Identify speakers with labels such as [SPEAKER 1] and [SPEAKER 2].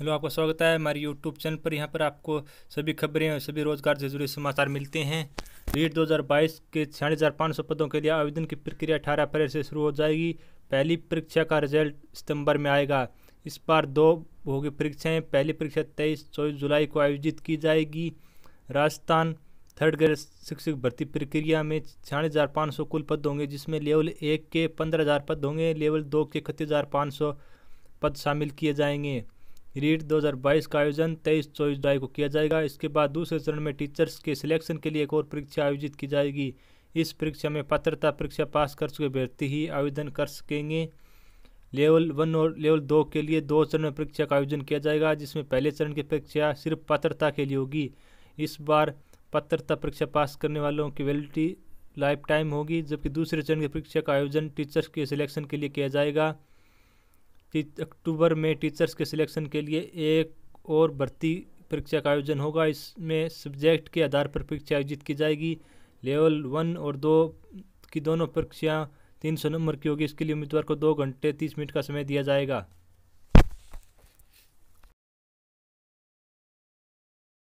[SPEAKER 1] hello आपका स्वागत है हमारे यूट्यूब चैनल पर यहाँ पर आपको सभी खबरें और सभी रोजगार से जुड़े समाचार मिलते हैं रीट 2022 के छियालीस हज़ार पाँच सौ पदों के लिए आवेदन की प्रक्रिया अठारह अप्रैल से शुरू हो जाएगी पहली परीक्षा का रिजल्ट सितंबर में आएगा इस बार दो होगी परीक्षाएं पहली परीक्षा तेईस चौबीस जुलाई को आयोजित की जाएगी राजस्थान थर्ड ग्रेड शिक्षक भर्ती प्रक्रिया में छियालीस हज़ार पाँच सौ कुल पद होंगे जिसमें लेवल एक के पंद्रह हज़ार पद होंगे लेवल दो के इकतीस हज़ार पाँच सौ पद शामिल किए जाएंगे रीट 2022 का आयोजन तेईस चौबीस जुलाई को किया जाएगा इसके बाद दूसरे चरण में टीचर्स के सिलेक्शन के लिए एक और परीक्षा आयोजित की जाएगी इस परीक्षा में पात्रता परीक्षा पास कर चुके अभ्यर्थी ही आवेदन कर सकेंगे लेवल वन और लेवल दो के लिए दो चरण में परीक्षा का आयोजन किया जाएगा जिसमें पहले चरण की परीक्षा सिर्फ पात्रता के लिए होगी इस बार पात्रता परीक्षा पास करने वालों की वैलिडिटी लाइफ टाइम होगी जबकि दूसरे चरण की परीक्षा का आयोजन टीचर्स के सिलेक्शन के लिए किया जाएगा अक्टूबर में टीचर्स के सिलेक्शन के लिए एक और भर्ती परीक्षा का आयोजन होगा इसमें सब्जेक्ट के आधार पर परीक्षा आयोजित की जाएगी लेवल वन और दो की दोनों परीक्षाएँ तीन सौ नंबर की होगी इसके लिए उम्मीदवार को दो घंटे तीस मिनट का समय दिया जाएगा